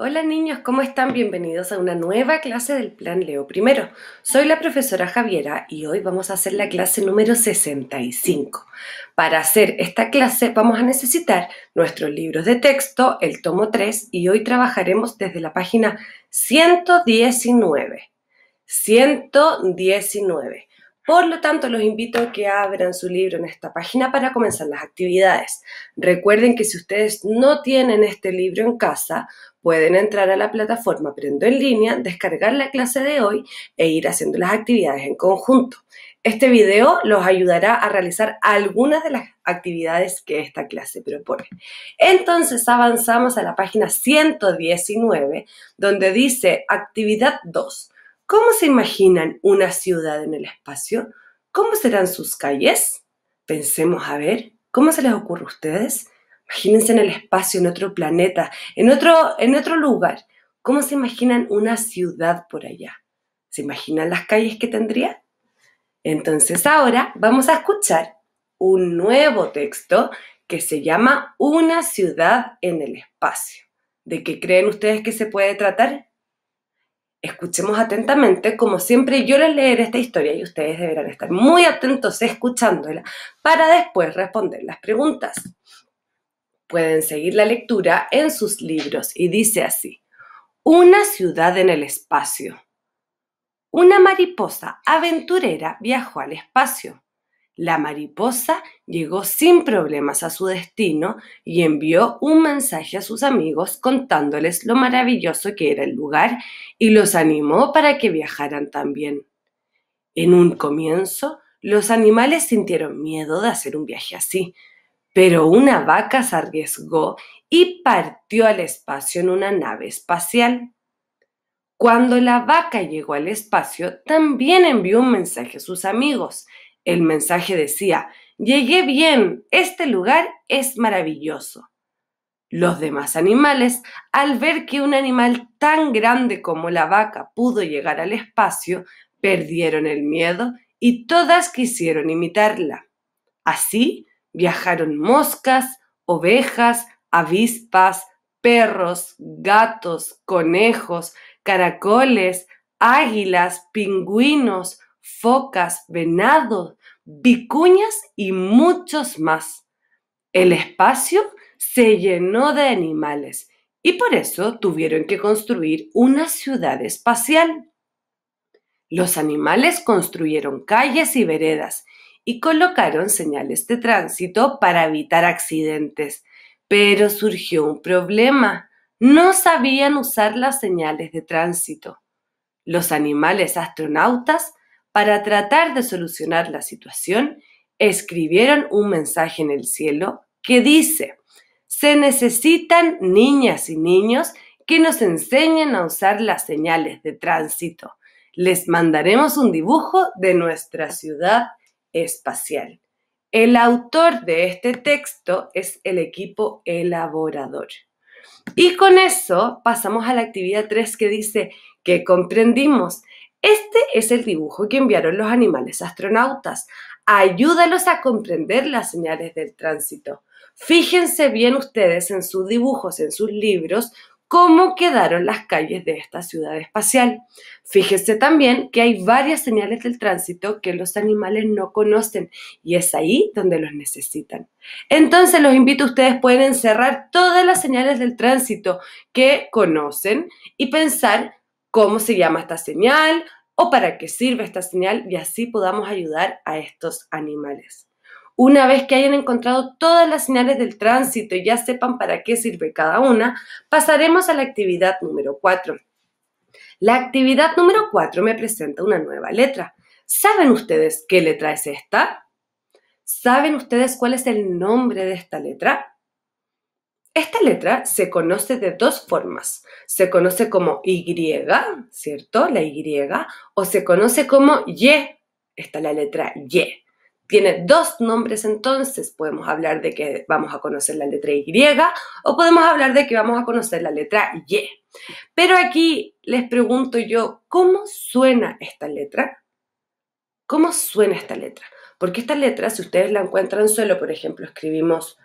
Hola niños, ¿cómo están? Bienvenidos a una nueva clase del Plan Leo Primero. Soy la profesora Javiera y hoy vamos a hacer la clase número 65. Para hacer esta clase vamos a necesitar nuestros libros de texto, el tomo 3 y hoy trabajaremos desde la página 119. 119. Por lo tanto, los invito a que abran su libro en esta página para comenzar las actividades. Recuerden que si ustedes no tienen este libro en casa, pueden entrar a la plataforma Aprendo en línea, descargar la clase de hoy e ir haciendo las actividades en conjunto. Este video los ayudará a realizar algunas de las actividades que esta clase propone. Entonces avanzamos a la página 119, donde dice actividad 2 ¿Cómo se imaginan una ciudad en el espacio? ¿Cómo serán sus calles? Pensemos a ver, ¿cómo se les ocurre a ustedes? Imagínense en el espacio, en otro planeta, en otro, en otro lugar. ¿Cómo se imaginan una ciudad por allá? ¿Se imaginan las calles que tendría? Entonces ahora vamos a escuchar un nuevo texto que se llama Una ciudad en el espacio. ¿De qué creen ustedes que se puede tratar? Escuchemos atentamente, como siempre yo les leeré esta historia y ustedes deberán estar muy atentos escuchándola para después responder las preguntas. Pueden seguir la lectura en sus libros y dice así, una ciudad en el espacio. Una mariposa aventurera viajó al espacio. La mariposa llegó sin problemas a su destino y envió un mensaje a sus amigos contándoles lo maravilloso que era el lugar y los animó para que viajaran también. En un comienzo, los animales sintieron miedo de hacer un viaje así, pero una vaca se arriesgó y partió al espacio en una nave espacial. Cuando la vaca llegó al espacio, también envió un mensaje a sus amigos el mensaje decía, llegué bien, este lugar es maravilloso. Los demás animales, al ver que un animal tan grande como la vaca pudo llegar al espacio, perdieron el miedo y todas quisieron imitarla. Así viajaron moscas, ovejas, avispas, perros, gatos, conejos, caracoles, águilas, pingüinos, focas, venados, vicuñas y muchos más. El espacio se llenó de animales y por eso tuvieron que construir una ciudad espacial. Los animales construyeron calles y veredas y colocaron señales de tránsito para evitar accidentes. Pero surgió un problema. No sabían usar las señales de tránsito. Los animales astronautas para tratar de solucionar la situación, escribieron un mensaje en el cielo que dice, se necesitan niñas y niños que nos enseñen a usar las señales de tránsito. Les mandaremos un dibujo de nuestra ciudad espacial. El autor de este texto es el equipo elaborador. Y con eso pasamos a la actividad 3 que dice que comprendimos este es el dibujo que enviaron los animales astronautas. Ayúdalos a comprender las señales del tránsito. Fíjense bien ustedes en sus dibujos, en sus libros, cómo quedaron las calles de esta ciudad espacial. Fíjense también que hay varias señales del tránsito que los animales no conocen y es ahí donde los necesitan. Entonces los invito a ustedes pueden encerrar todas las señales del tránsito que conocen y pensar cómo se llama esta señal o para qué sirve esta señal y así podamos ayudar a estos animales. Una vez que hayan encontrado todas las señales del tránsito y ya sepan para qué sirve cada una, pasaremos a la actividad número 4. La actividad número 4 me presenta una nueva letra. ¿Saben ustedes qué letra es esta? ¿Saben ustedes cuál es el nombre de esta letra? Esta letra se conoce de dos formas. Se conoce como Y, ¿cierto? La Y, o se conoce como Y. Está la letra Y. Tiene dos nombres entonces. Podemos hablar de que vamos a conocer la letra Y o podemos hablar de que vamos a conocer la letra Y. Pero aquí les pregunto yo, ¿cómo suena esta letra? ¿Cómo suena esta letra? Porque esta letra, si ustedes la encuentran solo, por ejemplo, escribimos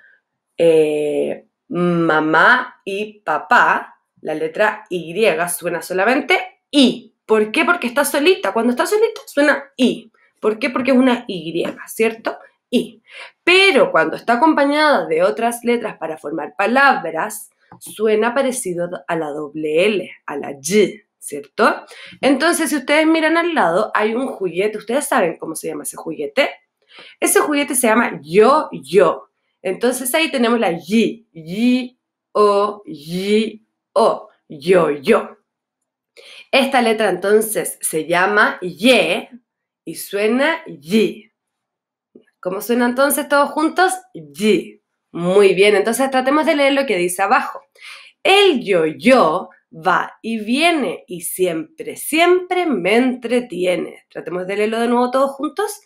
eh, mamá y papá, la letra Y suena solamente I. ¿Por qué? Porque está solita. Cuando está solita suena I. ¿Por qué? Porque es una Y, ¿cierto? I. Pero cuando está acompañada de otras letras para formar palabras, suena parecido a la doble L, a la Y, ¿cierto? Entonces, si ustedes miran al lado, hay un juguete. ¿Ustedes saben cómo se llama ese juguete? Ese juguete se llama yo-yo. Entonces ahí tenemos la Y, Y, O, Y, O, yo, yo. Esta letra entonces se llama Y y suena Y. ¿Cómo suena entonces todos juntos? Y. Muy bien, entonces tratemos de leer lo que dice abajo. El yo-yo va y viene y siempre, siempre me entretiene. Tratemos de leerlo de nuevo todos juntos.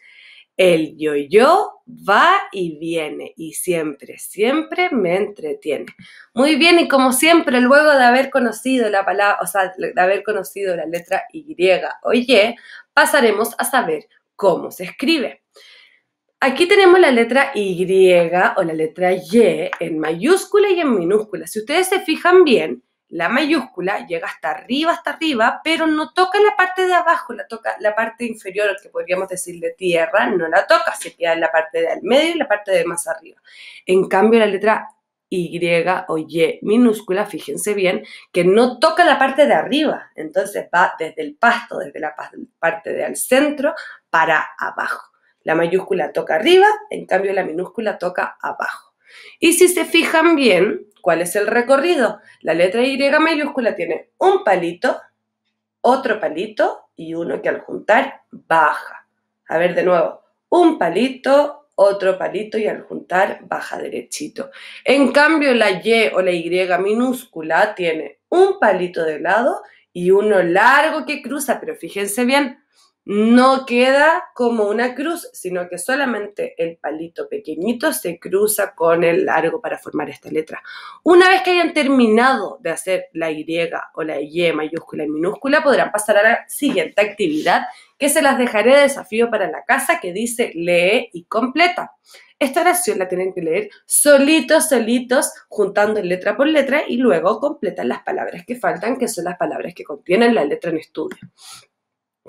El yo-yo va y viene y siempre, siempre me entretiene. Muy bien, y como siempre, luego de haber conocido la palabra, o sea, de haber conocido la letra Y o Y, pasaremos a saber cómo se escribe. Aquí tenemos la letra Y o la letra Y en mayúscula y en minúscula. Si ustedes se fijan bien, la mayúscula, llega hasta arriba, hasta arriba, pero no toca la parte de abajo, la toca la parte inferior, que podríamos decir de tierra, no la toca, se queda en la parte del medio y la parte de más arriba. En cambio, la letra Y o Y minúscula, fíjense bien, que no toca la parte de arriba, entonces va desde el pasto, desde la parte del centro para abajo. La mayúscula toca arriba, en cambio la minúscula toca abajo. Y si se fijan bien, ¿Cuál es el recorrido? La letra Y mayúscula tiene un palito, otro palito y uno que al juntar baja. A ver de nuevo, un palito, otro palito y al juntar baja derechito. En cambio, la Y o la Y minúscula tiene un palito de lado y uno largo que cruza, pero fíjense bien, no queda como una cruz, sino que solamente el palito pequeñito se cruza con el largo para formar esta letra. Una vez que hayan terminado de hacer la Y o la Y mayúscula y minúscula, podrán pasar a la siguiente actividad que se las dejaré de desafío para la casa que dice lee y completa. Esta oración la tienen que leer solitos, solitos, juntando letra por letra y luego completan las palabras que faltan, que son las palabras que contienen la letra en estudio.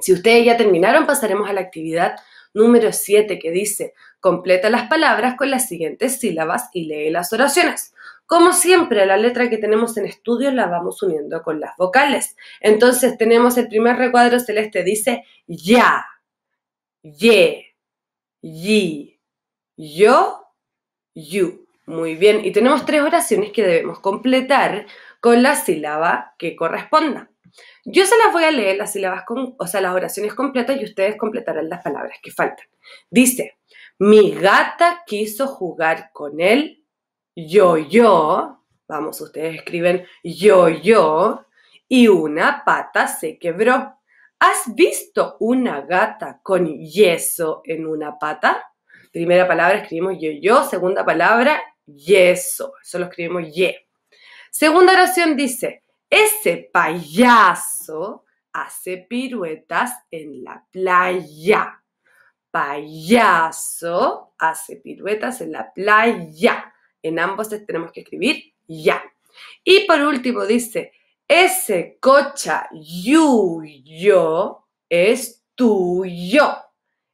Si ustedes ya terminaron, pasaremos a la actividad número 7 que dice, completa las palabras con las siguientes sílabas y lee las oraciones. Como siempre, la letra que tenemos en estudio la vamos uniendo con las vocales. Entonces tenemos el primer recuadro celeste, dice ya, ye, yi, yo, you. Muy bien, y tenemos tres oraciones que debemos completar con la sílaba que corresponda. Yo se las voy a leer las sílabas, con, sea, las oraciones completas y ustedes completarán las palabras que faltan. Dice, mi gata quiso jugar con él, yo-yo, vamos, ustedes escriben yo-yo, y una pata se quebró. ¿Has visto una gata con yeso en una pata? Primera palabra escribimos yo-yo, segunda palabra yeso, Solo escribimos ye. Segunda oración dice, ese payaso hace piruetas en la playa. Payaso hace piruetas en la playa. En ambos tenemos que escribir ya. Y por último dice, ese cocha yuyo es tuyo.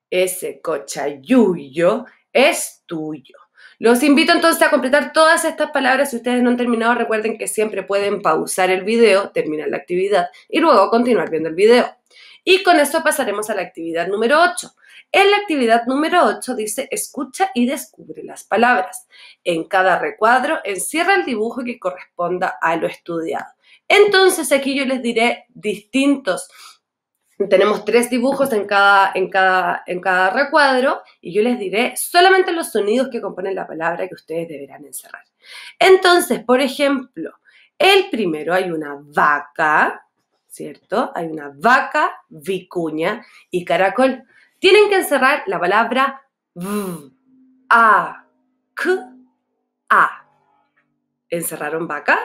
Ese cocha yuyo es tuyo. Los invito entonces a completar todas estas palabras. Si ustedes no han terminado, recuerden que siempre pueden pausar el video, terminar la actividad y luego continuar viendo el video. Y con esto pasaremos a la actividad número 8. En la actividad número 8 dice escucha y descubre las palabras. En cada recuadro encierra el dibujo que corresponda a lo estudiado. Entonces aquí yo les diré distintos tenemos tres dibujos en cada, en, cada, recuadro y yo les diré solamente los sonidos que componen la palabra que ustedes deberán encerrar. Entonces, por ejemplo, el primero hay una vaca, ¿cierto? Hay una vaca, vicuña y caracol. Tienen que encerrar la palabra v, a, k, a. ¿Encerraron vaca?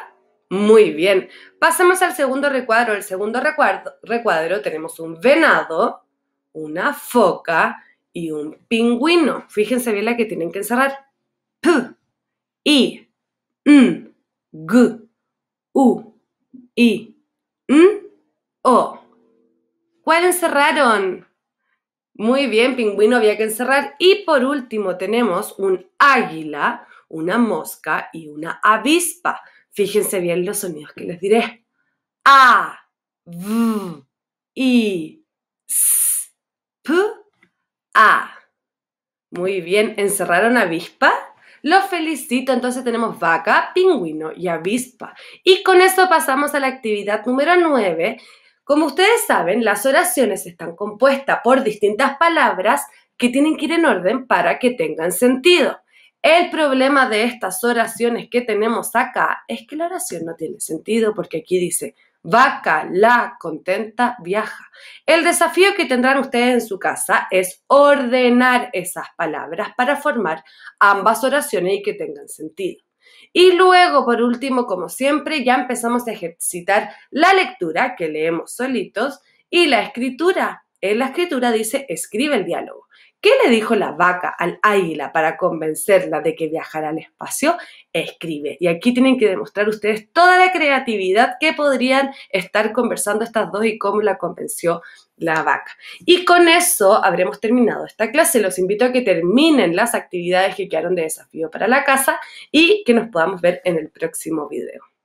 Muy bien. Pasamos al segundo recuadro. El segundo recuadro, recuadro tenemos un venado, una foca y un pingüino. Fíjense bien la que tienen que encerrar. P, I, N, G, U, I, N, O. ¿Cuál encerraron? Muy bien, pingüino había que encerrar. Y por último tenemos un águila, una mosca y una avispa. Fíjense bien los sonidos que les diré. A, V, I, S, P, A. Muy bien, ¿encerraron avispa? Los felicito, entonces tenemos vaca, pingüino y avispa. Y con eso pasamos a la actividad número 9. Como ustedes saben, las oraciones están compuestas por distintas palabras que tienen que ir en orden para que tengan sentido. El problema de estas oraciones que tenemos acá es que la oración no tiene sentido porque aquí dice, vaca, la, contenta, viaja. El desafío que tendrán ustedes en su casa es ordenar esas palabras para formar ambas oraciones y que tengan sentido. Y luego, por último, como siempre, ya empezamos a ejercitar la lectura que leemos solitos y la escritura. En la escritura dice, escribe el diálogo. ¿Qué le dijo la vaca al águila para convencerla de que viajara al espacio? Escribe. Y aquí tienen que demostrar ustedes toda la creatividad que podrían estar conversando estas dos y cómo la convenció la vaca. Y con eso habremos terminado esta clase. Los invito a que terminen las actividades que quedaron de desafío para la casa y que nos podamos ver en el próximo video.